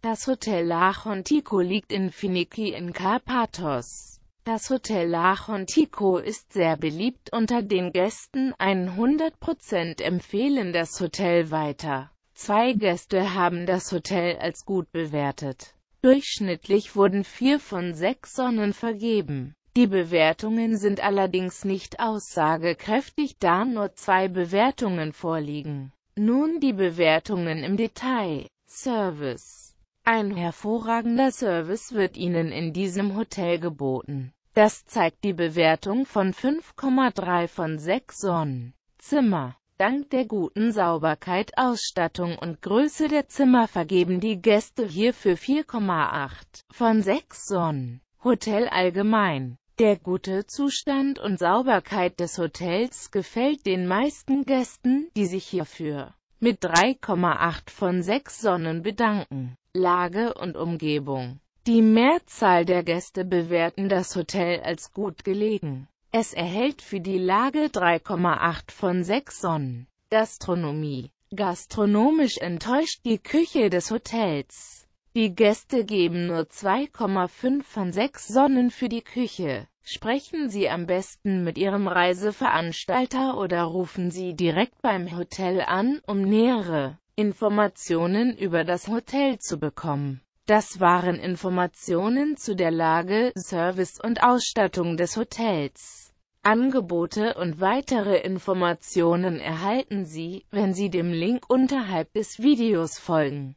Das Hotel Lachontico liegt in Finiki in Karpathos. Das Hotel Lachontico ist sehr beliebt unter den Gästen, 100% empfehlen das Hotel weiter. Zwei Gäste haben das Hotel als gut bewertet. Durchschnittlich wurden vier von sechs Sonnen vergeben. Die Bewertungen sind allerdings nicht aussagekräftig, da nur zwei Bewertungen vorliegen. Nun die Bewertungen im Detail. Service ein hervorragender Service wird Ihnen in diesem Hotel geboten. Das zeigt die Bewertung von 5,3 von 6 Sonnen. Zimmer Dank der guten Sauberkeit, Ausstattung und Größe der Zimmer vergeben die Gäste hier für 4,8 von 6 Sonnen. Hotel allgemein. Der gute Zustand und Sauberkeit des Hotels gefällt den meisten Gästen, die sich hierfür mit 3,8 von 6 Sonnen bedanken. Lage und Umgebung Die Mehrzahl der Gäste bewerten das Hotel als gut gelegen. Es erhält für die Lage 3,8 von 6 Sonnen. Gastronomie Gastronomisch enttäuscht die Küche des Hotels. Die Gäste geben nur 2,5 von 6 Sonnen für die Küche. Sprechen Sie am besten mit Ihrem Reiseveranstalter oder rufen Sie direkt beim Hotel an, um nähere Informationen über das Hotel zu bekommen. Das waren Informationen zu der Lage, Service und Ausstattung des Hotels. Angebote und weitere Informationen erhalten Sie, wenn Sie dem Link unterhalb des Videos folgen.